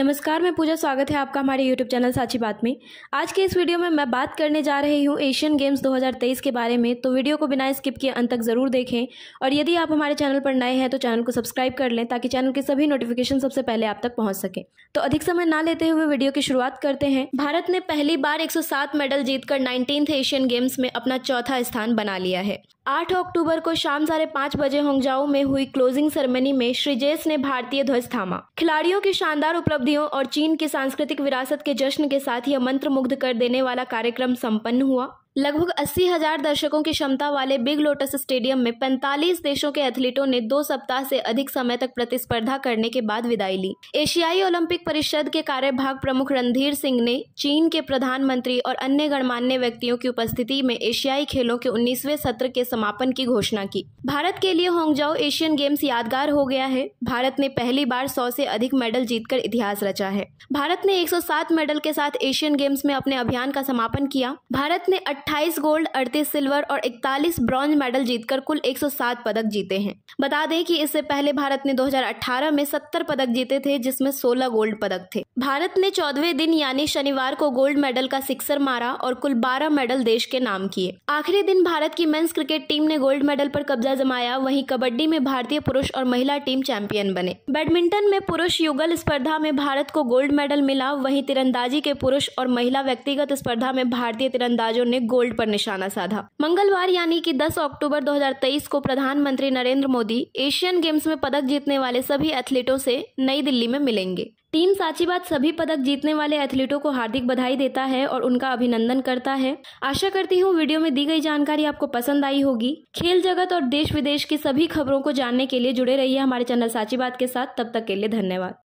नमस्कार मैं पूजा स्वागत है आपका हमारे यूट्यूब चैनल साची बात में आज के इस वीडियो में मैं बात करने जा रही हूँ एशियन गेम्स 2023 के बारे में तो वीडियो को बिना स्किप किए अंत तक ज़रूर देखें और यदि आप हमारे चैनल पर नए हैं तो चैनल को सब्सक्राइब कर लें ताकि चैनल के सभी नोटिफिकेशन सबसे पहले आप तक पहुँच सकें तो अधिक समय ना लेते हुए वीडियो की शुरुआत करते हैं भारत ने पहली बार एक मेडल जीतकर नाइनटीन्थ एशियन गेम्स में अपना चौथा स्थान बना लिया है आठ अक्टूबर को शाम साढ़े पाँच बजे होंगजाओ में हुई क्लोजिंग सेरेमनी में श्रीजेश ने भारतीय ध्वज थामा खिलाड़ियों की शानदार उपलब्धियों और चीन की सांस्कृतिक विरासत के जश्न के साथ यह मंत्र मुग्ध कर देने वाला कार्यक्रम संपन्न हुआ लगभग अस्सी हजार दर्शकों की क्षमता वाले बिग लोटस स्टेडियम में 45 देशों के एथलीटों ने दो सप्ताह से अधिक समय तक प्रतिस्पर्धा करने के बाद विदाई ली एशियाई ओलंपिक परिषद के कार्यभाग प्रमुख रणधीर सिंह ने चीन के प्रधानमंत्री और अन्य गणमान्य व्यक्तियों की उपस्थिति में एशियाई खेलों के उन्नीसवे सत्र के समापन की घोषणा की भारत के लिए होंगजाओ एशियन गेम्स यादगार हो गया है भारत ने पहली बार सौ से अधिक मेडल जीतकर इतिहास रचा है भारत ने एक मेडल के साथ एशियन गेम्स में अपने अभियान का समापन किया भारत ने 28 गोल्ड 38 सिल्वर और 41 ब्रॉन्ज मेडल जीतकर कुल 107 पदक जीते हैं बता दें कि इससे पहले भारत ने 2018 में 70 पदक जीते थे जिसमें 16 गोल्ड पदक थे भारत ने चौदवे दिन यानी शनिवार को गोल्ड मेडल का सिक्सर मारा और कुल 12 मेडल देश के नाम किए आखिरी दिन भारत की मेन्स क्रिकेट टीम ने गोल्ड मेडल पर कब्जा जमाया वहीं कबड्डी में भारतीय पुरुष और महिला टीम चैंपियन बने बैडमिंटन में पुरुष युगल स्पर्धा में भारत को गोल्ड मेडल मिला वहीं तिरंदाजी के पुरुष और महिला व्यक्तिगत स्पर्धा में भारतीय तिरंदाजों ने गोल्ड पर निशाना साधा मंगलवार यानी कि 10 अक्टूबर 2023 को प्रधानमंत्री नरेंद्र मोदी एशियन गेम्स में पदक जीतने वाले सभी एथलीटों से नई दिल्ली में मिलेंगे टीम साची बात सभी पदक जीतने वाले एथलीटों को हार्दिक बधाई देता है और उनका अभिनंदन करता है आशा करती हूँ वीडियो में दी गई जानकारी आपको पसंद आई होगी खेल जगत और देश विदेश की सभी खबरों को जानने के लिए जुड़े रहिए हमारे चैनल साची बात के साथ तब तक के लिए धन्यवाद